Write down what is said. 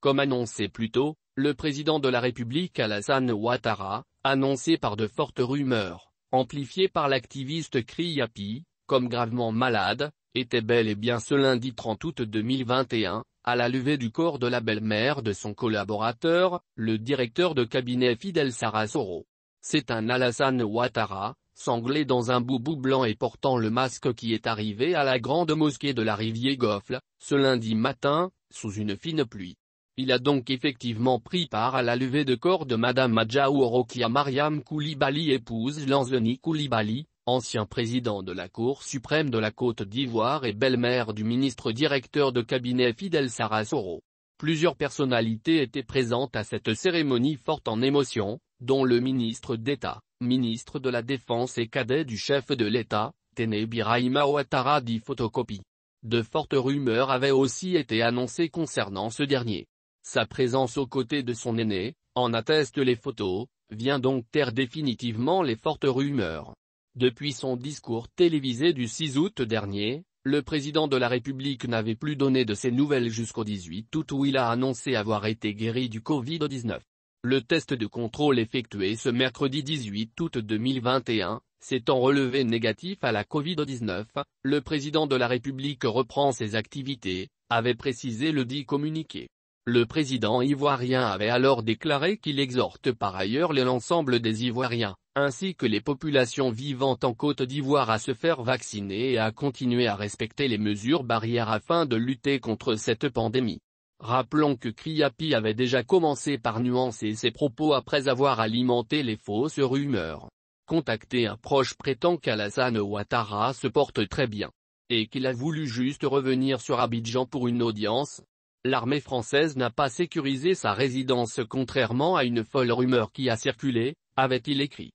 Comme annoncé plus tôt, le président de la République Alassane Ouattara, annoncé par de fortes rumeurs, amplifiées par l'activiste Kriyapi, comme gravement malade, était bel et bien ce lundi 30 août 2021, à la levée du corps de la belle-mère de son collaborateur, le directeur de cabinet Fidel Sarasoro. C'est un Alassane Ouattara, sanglé dans un boubou blanc et portant le masque qui est arrivé à la grande mosquée de la rivière Goffle, ce lundi matin, sous une fine pluie. Il a donc effectivement pris part à la levée de corps de Madame Adjaou Rokia Mariam Koulibaly épouse Lanzoni Koulibaly, ancien président de la Cour suprême de la Côte d'Ivoire et belle-mère du ministre directeur de cabinet Fidel Sarasoro. Plusieurs personnalités étaient présentes à cette cérémonie forte en émotion, dont le ministre d'État, ministre de la Défense et cadet du chef de l'État, Tenebi Ouattara dit photocopie. De fortes rumeurs avaient aussi été annoncées concernant ce dernier. Sa présence aux côtés de son aîné, en atteste les photos, vient donc taire définitivement les fortes rumeurs. Depuis son discours télévisé du 6 août dernier, le président de la République n'avait plus donné de ses nouvelles jusqu'au 18 août où il a annoncé avoir été guéri du Covid-19. Le test de contrôle effectué ce mercredi 18 août 2021, s'étant relevé négatif à la Covid-19, le président de la République reprend ses activités, avait précisé le dit communiqué. Le président ivoirien avait alors déclaré qu'il exhorte par ailleurs l'ensemble des Ivoiriens, ainsi que les populations vivant en Côte d'Ivoire à se faire vacciner et à continuer à respecter les mesures barrières afin de lutter contre cette pandémie. Rappelons que Kriapi avait déjà commencé par nuancer ses propos après avoir alimenté les fausses rumeurs. Contacter un proche prétend qu'Alassane Ouattara se porte très bien et qu'il a voulu juste revenir sur Abidjan pour une audience, l'armée française n'a pas sécurisé sa résidence contrairement à une folle rumeur qui a circulé, avait-il écrit.